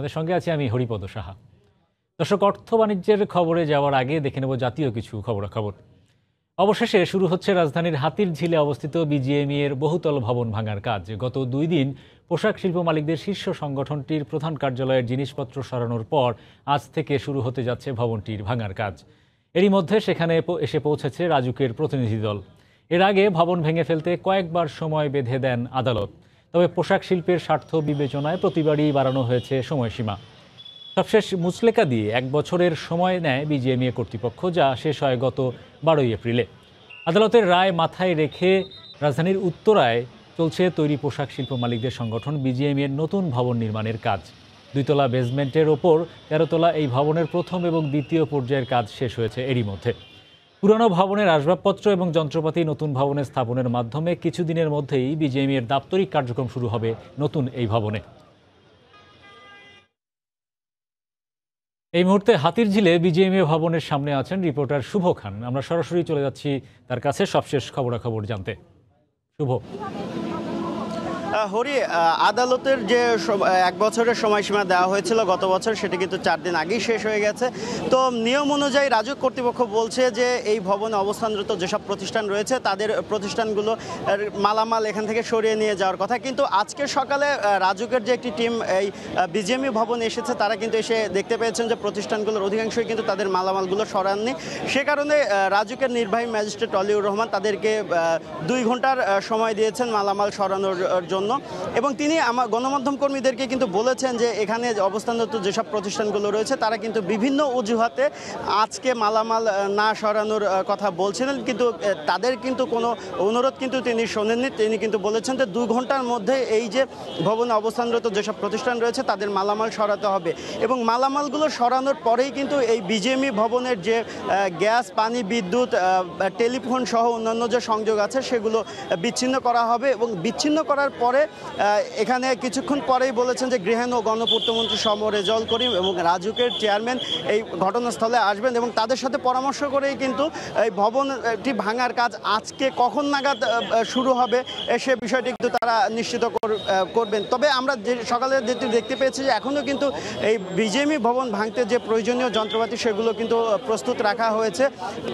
আপনাদের সঙ্গে আছি আমি হরিপদ সাহা দর্শক অর্থ বাণিজ্যের খবরে যাওয়ার আগে দেখে নেব জাতীয় কিছু খবরাখবর অবশেষে শুরু হচ্ছে রাজধানীর হাতির ঝিলে অবস্থিত বিজিএমই এর বহুতল ভবন ভাঙার কাজ গত দুই দিন পোশাক শিল্প মালিকদের শীর্ষ সংগঠনটির প্রধান কার্যালয়ের জিনিসপত্র সরানোর পর আজ থেকে শুরু হতে যাচ্ছে ভবনটির ভাঙার কাজ এরই মধ্যে সেখানে এসে পৌঁছেছে রাজুকের প্রতিনিধি দল এর আগে ভবন ভেঙে ফেলতে কয়েকবার সময় বেঁধে দেন আদালত তবে পোশাক শিল্পের স্বার্থ বিবেচনায় প্রতিবারই বাড়ানো হয়েছে সময়সীমা সবশেষ মুচলেকা দিয়ে এক বছরের সময় নেয় বিজিএমএ কর্তৃপক্ষ যা শেষ হয় গত বারোই এপ্রিলে আদালতের রায় মাথায় রেখে রাজধানীর উত্তরায় চলছে তৈরি পোশাক শিল্প মালিকদের সংগঠন বিজিএমএর নতুন ভবন নির্মাণের কাজ দুইতলা বেসমেন্টের ওপর তেরোতলা এই ভবনের প্রথম এবং দ্বিতীয় পর্যায়ের কাজ শেষ হয়েছে এরই মধ্যে পুরানো ভবনের আসবাবপত্র এবং যন্ত্রপাতি নতুন ভবনে স্থাপনের মাধ্যমে কিছুদিনের মধ্যেই বিজিএমই এর দাপ্তরিক কার্যক্রম শুরু হবে নতুন এই ভবনে এই মুহূর্তে হাতির ঝিলে বিজিএমএ ভবনের সামনে আছেন রিপোর্টার শুভ খান আমরা সরাসরি চলে যাচ্ছি তার কাছে সবশেষ খবরাখবর জানতে শুভ হরি আদালতের যে এক বছরের সময়সীমা দেওয়া হয়েছিল গত বছর সেটা কিন্তু চার দিন আগেই শেষ হয়ে গেছে তো নিয়ম অনুযায়ী রাজক কর্তৃপক্ষ বলছে যে এই ভবনে অবস্থানরত যেসব প্রতিষ্ঠান রয়েছে তাদের প্রতিষ্ঠানগুলো মালামাল এখান থেকে সরিয়ে নিয়ে যাওয়ার কথা কিন্তু আজকে সকালে রাজুকের যে একটি টিম এই বিজেএমই ভবনে এসেছে তারা কিন্তু এসে দেখতে পেয়েছেন যে প্রতিষ্ঠানগুলোর অধিকাংশই কিন্তু তাদের মালামালগুলো সরাননি সে কারণে রাজুকের নির্বাহী ম্যাজিস্ট্রেট অলিউর রহমান তাদেরকে দুই ঘন্টার সময় দিয়েছেন মালামাল সরানোর জন্য জন্য এবং তিনি আমার গণমাধ্যম কর্মীদেরকে কিন্তু বলেছেন যে এখানে অবস্থানরত যেসব প্রতিষ্ঠানগুলো রয়েছে তারা কিন্তু বিভিন্ন অজুহাতে আজকে মালামাল না সরানোর কথা বলছিলেন কিন্তু তাদের কিন্তু কোনো অনুরোধ কিন্তু তিনি শোনেননি তিনি কিন্তু বলেছেন যে দু ঘন্টার মধ্যে এই যে ভবনে অবস্থানরত যেসব প্রতিষ্ঠান রয়েছে তাদের মালামাল সরাতে হবে এবং মালামালগুলো সরানোর পরেই কিন্তু এই বিজেএমই ভবনের যে গ্যাস পানি বিদ্যুৎ টেলিফোন সহ অন্যান্য যে সংযোগ আছে সেগুলো বিচ্ছিন্ন করা হবে এবং বিচ্ছিন্ন করার পর পরে এখানে কিছুক্ষণ পরেই বলেছেন যে গৃহেন ও গণপূর্তমন্ত্রী সম রেজল করিম এবং রাজুকের চেয়ারম্যান এই ঘটনাস্থলে আসবেন এবং তাদের সাথে পরামর্শ করেই কিন্তু এই ভবনটি ভাঙার কাজ আজকে কখন নাগাদ শুরু হবে সে বিষয়টি কিন্তু তারা নিশ্চিত করবেন তবে আমরা যে সকালে যেটি দেখতে পেয়েছি যে এখনও কিন্তু এই বিজেপি ভবন ভাঙতে যে প্রয়োজনীয় যন্ত্রপাতি সেগুলো কিন্তু প্রস্তুত রাখা হয়েছে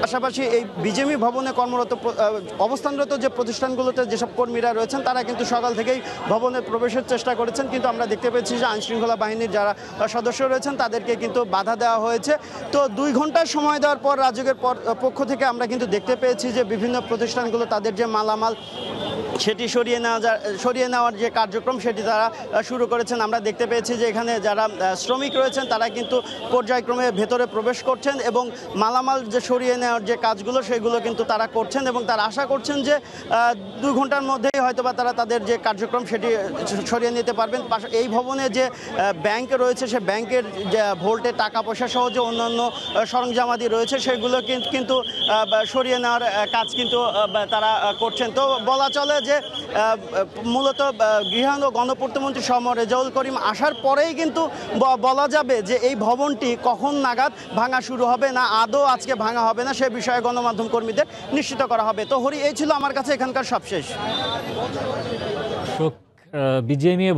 পাশাপাশি এই বিজেপি ভবনে কর্মরত অবস্থানরত যে প্রতিষ্ঠানগুলোতে যেসব কর্মীরা রয়েছেন তারা কিন্তু সকাল থেকে আগেই ভবনে প্রবেশের চেষ্টা করেছেন কিন্তু আমরা দেখতে পেয়েছি যে আইনশৃঙ্খলা বাহিনীর যারা সদস্য রয়েছেন তাদেরকে কিন্তু বাধা দেওয়া হয়েছে তো দুই ঘন্টা সময় দেওয়ার পর রাজকের পক্ষ থেকে আমরা কিন্তু দেখতে পেয়েছি যে বিভিন্ন প্রতিষ্ঠানগুলো তাদের যে মালামাল সেটি সরিয়ে নেওয়া সরিয়ে নেওয়ার যে কার্যক্রম সেটি তারা শুরু করেছেন আমরা দেখতে পেয়েছি যে এখানে যারা শ্রমিক রয়েছেন তারা কিন্তু পর্যায়ক্রমে ভেতরে প্রবেশ করছেন এবং মালামাল যে সরিয়ে নেওয়ার যে কাজগুলো সেগুলো কিন্তু তারা করছেন এবং তারা আশা করছেন যে দু ঘন্টার মধ্যেই হয়তোবা তারা তাদের যে কার্যক্রম সেটি সরিয়ে নিতে পারবেন এই ভবনে যে ব্যাংক রয়েছে সে ব্যাংকের যে ভোল্টে টাকা পয়সা সহ যে অন্যান্য সরঞ্জামাদি রয়েছে সেগুলো কিন্তু সরিয়ে নেওয়ার কাজ কিন্তু তারা করছেন তো বলা চলে সালে যে মূলত গৃহাঙ্গ ও গণপূর্তমন্ত্রী সম রেজাউল করিম আসার পরেই কিন্তু বলা যাবে যে এই ভবনটি কখন নাগাদ ভাঙা শুরু হবে না আদৌ আজকে ভাঙা হবে না সে বিষয়ে গণমাধ্যম কর্মীদের নিশ্চিত করা হবে তো হরি এই ছিল আমার কাছে এখানকার সবশেষ বিজয়